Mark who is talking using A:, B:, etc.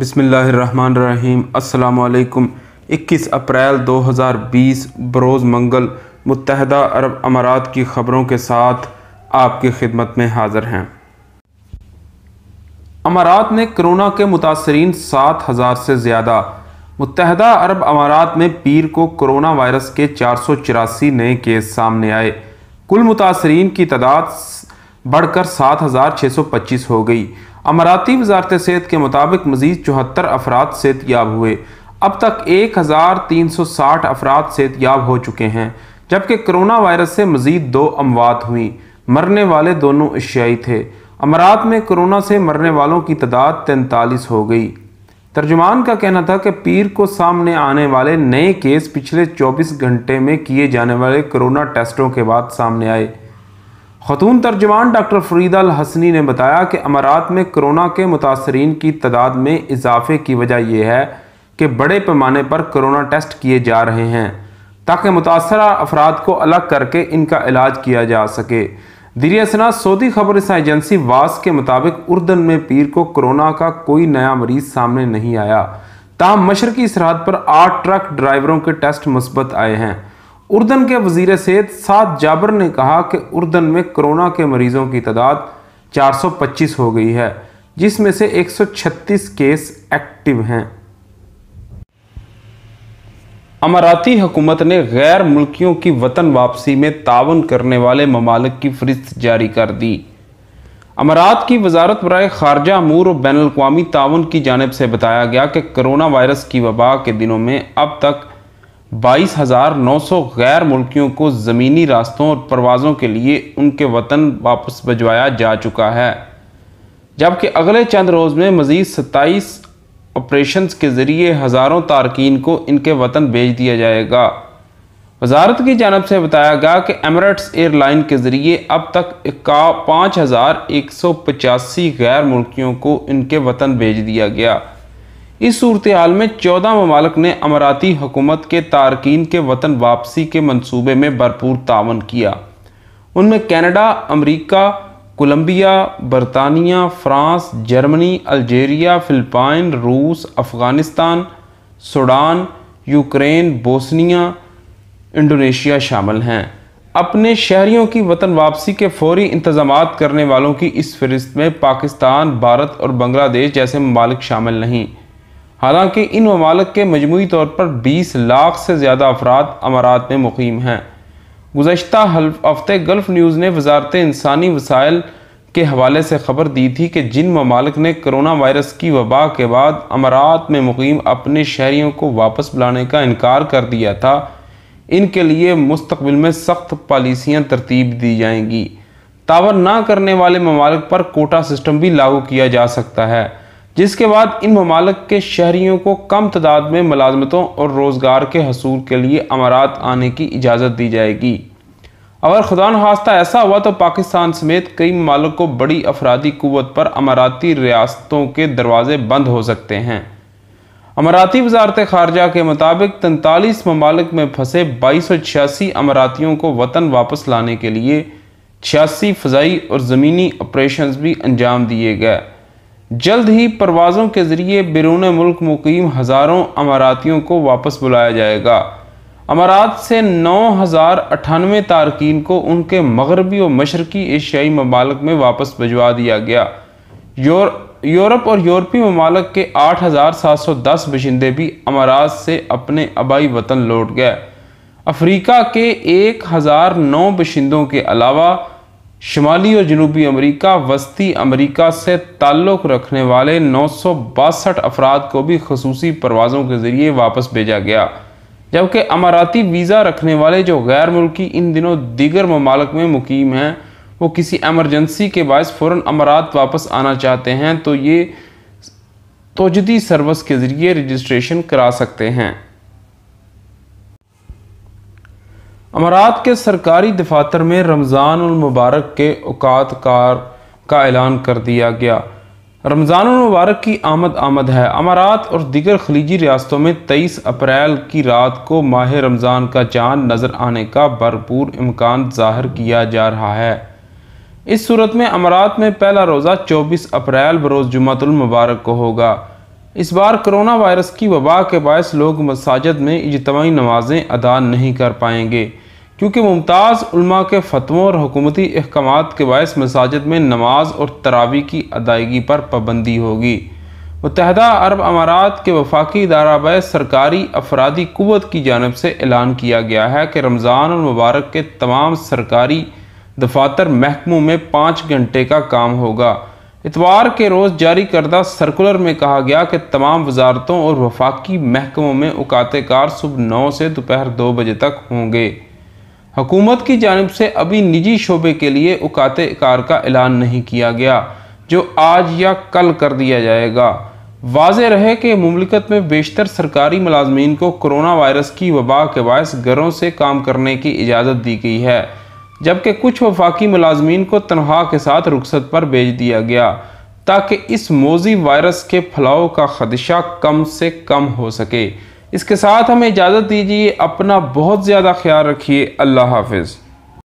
A: बिसमीम् अल्लाम 21 अप्रैल 2020 बरोज़ मंगल मुतहदा अरब अमारात की ख़बरों के साथ आपकी खिदमत में हाज़िर हैं अमारात ने कोरोना के मुतासरी सात हज़ार से ज़्यादा मुतहदा अरब अमारात में पीर को कोरोना वायरस के चार सौ चौरासी नए केस सामने आए कुल मुतासरी की तादाद बढ़कर सात हज़ार छः सौ पच्चीस हो गई अमराती वजारत सेहत के मुताबिक मजीद चौहत्तर अफराद सेहत याब हुए अब तक एक हज़ार तीन सौ साठ अफराद सेहत याब हो चुके हैं जबकि करोना वायरस से मजीद दो अमवात हुई मरने वाले दोनों एशियाई थे अमरात में करोना से मरने वालों की तादाद तैंतालीस हो गई तर्जुमान का कहना था कि पीर को सामने आने वाले नए केस पिछले 24 घंटे में किए जाने वाले कोरोना टेस्टों के बाद सामने आए खतून तर्जमान डॉक्टर फरीदा हसनी ने बताया कि अमारात में कोरोना के मुतासरीन की तादाद में इजाफे की वजह यह है कि बड़े पैमाने पर कोरोना टेस्ट किए जा रहे हैं ताकि मुतासर अफराद को अलग करके इनका इलाज किया जा सके दरियासना सऊदी खबर एजेंसी वास के मुताबिक उर्दन में पीर को कोरोना का कोई नया मरीज सामने नहीं आया ताहम मशरकी सरहद पर आठ ट्रक ड्राइवरों के टेस्ट मुस्बत आए हैं उर्दन के वजीर सेहत साद जाबर ने कहा कि उर्दन में कोरोना के मरीज़ों की तादाद 425 हो गई है जिसमें से 136 केस एक्टिव हैं अमाराती हुकूमत ने गैर मुल्कियों की वतन वापसी में तावन करने वाले ममालक की फहरिस्त जारी कर दी अमारात की वजारत बरए खारजा अमूर और बैन अवी तावन की जानब से बताया गया कि करोना वायरस की वबा के दिनों में अब तक बाईस हज़ार नौ सौ गैर मुल्कियों को ज़मीनी रास्तों और परवाज़ों के लिए उनके वतन वापस भिजवाया जा चुका है जबकि अगले चंद रोज़ में मज़ीद सत्ताईस ऑपरेशन के ज़रिए हज़ारों तारकिन को इनके वतन भेज दिया जाएगा वजारत की जानब से बताया गया कि एमरेट्स एयरलाइन के ज़रिए अब तक पाँच हज़ार एक सौ पचासी गैर मुल्कियों को इनके वतन भेज दिया गया इस सूरत हाल में चौदह ममालक ने अमराती हुकूमत के तारकिन के वतन वापसी के मनसूबे में भरपूर तावन किया उनमें कैनेडा अमरीका कोलंबिया बरतानिया फ्रांस जर्मनी अल्जेरिया फ़िलपाइन रूस Afghanistan Sudan Ukraine Bosnia Indonesia शामिल हैं अपने शहरीों की वतन वापसी के फौरी इंतजाम करने वालों की इस फहरिस्त में पाकिस्तान भारत और बांग्लादेश जैसे ममालिक शामिल नहीं हालांकि इन ममालक के मजमू तौर पर बीस लाख से ज़्यादा अफराद अमारात में मुकम हैं गुजशत हफ्ते गल्फ न्यूज़ ने वजारत इंसानी वसाइल के हवाले से खबर दी थी कि जिन ममालक ने करोना वायरस की वबा के बाद अमारात में मुकम अपने शहरीों को वापस बुलाने का इनकार कर दिया था इनके लिए मुस्तबिल में सख्त पॉलिसियाँ तरतीब दी जाएंगी तावर ना करने वाले ममालक पर कोटा सिस्टम भी लागू किया जा सकता है जिसके बाद इन ममालक के शहरीों को कम तादाद में मलाजमतों और रोज़गार के हसूल के लिए अमारात आने की इजाज़त दी जाएगी अगर खुदा खास्ता ऐसा हुआ तो पाकिस्तान समेत कई ममालक को बड़ी अफराधी क़वत पर अमाराती रियासतों के दरवाजे बंद हो सकते हैं अमाराती वजारत खारजा के मुताबिक तैंतालीस ममालक में फंसे बाईस सौ छियासी अमारातियों को वतन वापस लाने के लिए छियासी फ़जाई और ज़मीनी ऑपरेशन भी अंजाम दिए गए जल्द ही परवाज़ों के ज़रिए बैरून मुल्क मुकीम हज़ारों अमारातियों को वापस बुलाया जाएगा अमारात से नौ हज़ार अठानवे तारकिन को उनके मगरबी और मशरकी एशियाई ममालक में वापस भिजवा दिया गया योर, यूरोप और यूरोपी ममालक के आठ हज़ार सात सौ दस बशिंदे भी अमारात से अपने आबाई वतन लौट गए अफ्रीका के एक हज़ार नौ बशिंदों के अलावा शुमाली और जनूबी अमरीका वस्ती अमरीका से ताल्लुक़ रखने वाले नौ सौ बासठ अफराद को भी खसूस परवाज़ों के ज़रिए वापस भेजा गया जबकि अमाराती वीज़ा रखने वाले जो गैर मुल्की इन दिनों दीगर ममालक में मुकीम हैं वो किसी एमरजेंसी के बायस फ़ौर अमारात वापस आना चाहते हैं तो ये तोजदी सर्विस के ज़रिए रजिस्ट्रेशन करा सकते हैं अमारात के सरकारी दफातर में रमज़ानमबारक के अकात कार का ऐलान कर दिया गया रमज़ानमबारक की आमद आमद है अमारात और दीगर खलीजी रियासतों में तेईस अप्रैल की रात को माह रमज़ान का चाँद नज़र आने का भरपूर इम्कान ज़ाहिर किया जा रहा है इस सूरत में अमारात में पहला रोज़ा चौबीस अप्रैल बरोज़ जुमातुलमबारक को होगा इस बार कोरोना वायरस की वबा के बायस लोग मसाजद में इजतवाई नमाजें अदा नहीं कर पाएंगे क्योंकि मुमताज़ उलमा के फतवों और हुकूमती अहकाम के बायस मसाजिद में नमाज और तरावी की अदायगी पर पाबंदी होगी मुतहदा अरब अमारात के वफाकी इदाराब सरकारी अफरादी कुत की जानब से ऐलान किया गया है कि रमज़ान और मुबारक के तमाम सरकारी दफातर महकमों में पाँच घंटे का काम होगा इतवार के रोज़ जारी करदा सर्कुलर में कहा गया कि तमाम वजारतों और वफाकी महकमों में उकाते कार सुबह नौ से दोपहर दो बजे तक होंगे हुकूमत की जानब से अभी निजी शोबे के लिए उकाते कार का ऐलान नहीं किया गया जो आज या कल कर दिया जाएगा वाज रहे कि ममलिकत में बेशतर सरकारी मुलाजमीन को कोरोना वायरस की वबा के बायस घरों से काम करने की इजाज़त दी गई है जबकि कुछ वफाकी मुलाजमीन को तनख्वाह के साथ रुखसत पर भेज दिया गया ताकि इस मोजी वायरस के फैलाव का खदशा कम से कम हो सके इसके साथ हमें इजाज़त दीजिए अपना बहुत ज़्यादा ख्याल रखिए अल्लाह हाफिज़